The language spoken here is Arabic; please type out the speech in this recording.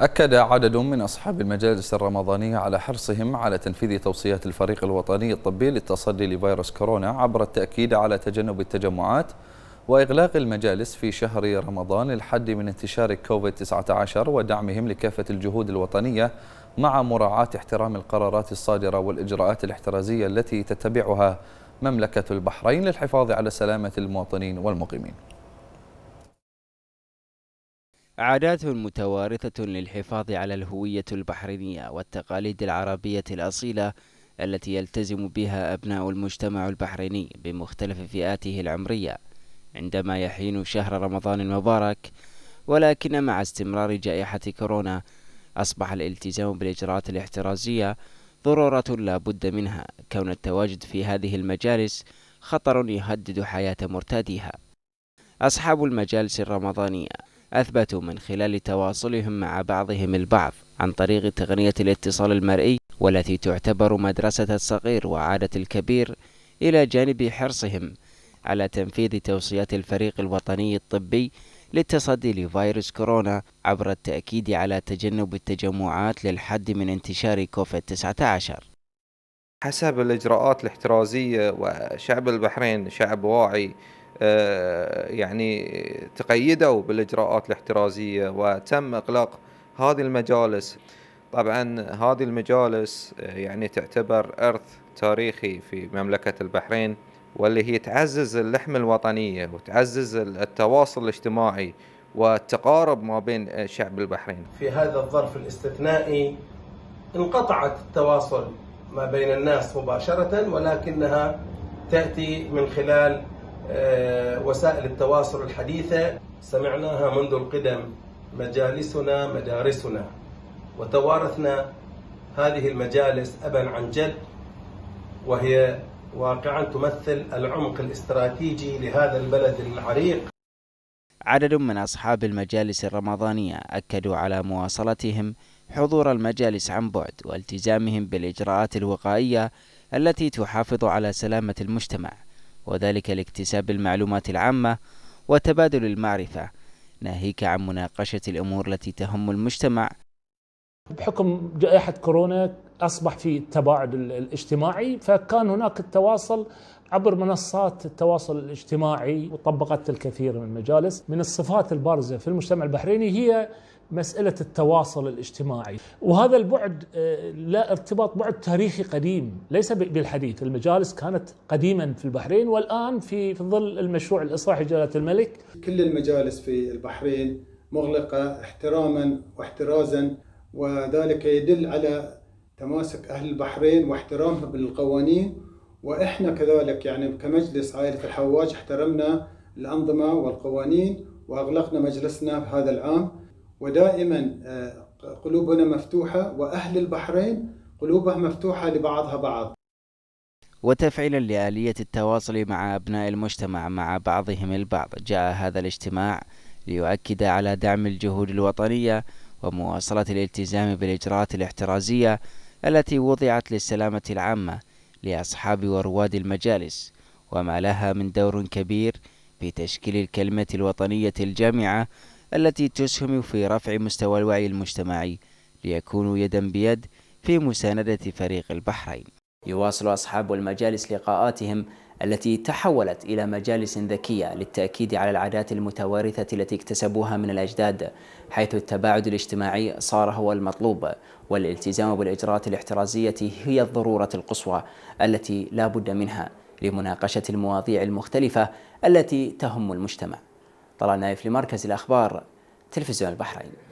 أكد عدد من أصحاب المجالس الرمضانية على حرصهم على تنفيذ توصيات الفريق الوطني الطبي للتصدي لفيروس كورونا عبر التأكيد على تجنب التجمعات وإغلاق المجالس في شهر رمضان للحد من انتشار كوفيد-19 ودعمهم لكافة الجهود الوطنية مع مراعاة احترام القرارات الصادرة والإجراءات الاحترازية التي تتبعها مملكة البحرين للحفاظ على سلامة المواطنين والمقيمين عادات متوارثة للحفاظ على الهوية البحرينية والتقاليد العربية الأصيلة التي يلتزم بها أبناء المجتمع البحريني بمختلف فئاته العمرية عندما يحين شهر رمضان المبارك ولكن مع استمرار جائحة كورونا أصبح الالتزام بالإجراءات الاحترازية ضرورة لا بد منها كون التواجد في هذه المجالس خطر يهدد حياة مرتاديها أصحاب المجالس الرمضانية أثبتوا من خلال تواصلهم مع بعضهم البعض عن طريق تقنية الاتصال المرئي والتي تعتبر مدرسة الصغير وعادة الكبير إلى جانب حرصهم على تنفيذ توصيات الفريق الوطني الطبي للتصدي لفيروس كورونا عبر التأكيد على تجنب التجمعات للحد من انتشار كوفيد 19 حسب الإجراءات الاحترازية وشعب البحرين شعب واعي آه، يعني تقيدوا بالاجراءات الاحترازيه وتم اغلاق هذه المجالس طبعا هذه المجالس آه، يعني تعتبر ارث تاريخي في مملكه البحرين واللي هي تعزز اللحمه الوطنيه وتعزز التواصل الاجتماعي والتقارب ما بين شعب البحرين. في هذا الظرف الاستثنائي انقطعت التواصل ما بين الناس مباشره ولكنها تاتي من خلال آه، وسائل التواصل الحديثة سمعناها منذ القدم مجالسنا مدارسنا وتوارثنا هذه المجالس أبا عن جد وهي واقعا تمثل العمق الاستراتيجي لهذا البلد العريق عدد من أصحاب المجالس الرمضانية أكدوا على مواصلتهم حضور المجالس عن بعد والتزامهم بالإجراءات الوقائية التي تحافظ على سلامة المجتمع وذلك لاكتساب المعلومات العامة وتبادل المعرفة ناهيك عن مناقشة الأمور التي تهم المجتمع بحكم جائحة كورونا أصبح في التباعد الاجتماعي فكان هناك التواصل عبر منصات التواصل الاجتماعي وطبقت الكثير من المجالس من الصفات البارزة في المجتمع البحريني هي مسألة التواصل الاجتماعي وهذا البعد آه، لا ارتباط بعد تاريخي قديم ليس بالحديث المجالس كانت قديما في البحرين والآن في ظل المشروع الإصلاحي جلالة الملك كل المجالس في البحرين مغلقة احتراما واحترازا وذلك يدل على تماسك أهل البحرين واحترامهم بالقوانين واحنا كذلك يعني كمجلس عائله الحواج احترمنا الانظمه والقوانين واغلقنا مجلسنا في هذا العام ودائما آه، قلوبنا مفتوحه واهل البحرين قلوبها مفتوحه لبعضها بعض. وتفعيلا لآلية التواصل مع أبناء المجتمع مع بعضهم البعض جاء هذا الاجتماع ليؤكد على دعم الجهود الوطنية ومواصلة الالتزام بالإجراءات الاحترازية التي وضعت للسلامة العامة لأصحاب ورواد المجالس وما لها من دور كبير في تشكيل الكلمة الوطنية الجامعة التي تسهم في رفع مستوى الوعي المجتمعي ليكونوا يدا بيد في مساندة فريق البحرين يواصل أصحاب المجالس لقاءاتهم التي تحولت إلى مجالس ذكية للتأكيد على العادات المتوارثة التي اكتسبوها من الأجداد حيث التباعد الاجتماعي صار هو المطلوب والالتزام بالإجراءات الاحترازية هي الضرورة القصوى التي لا بد منها لمناقشة المواضيع المختلفة التي تهم المجتمع طلع نايف لمركز الأخبار تلفزيون البحرين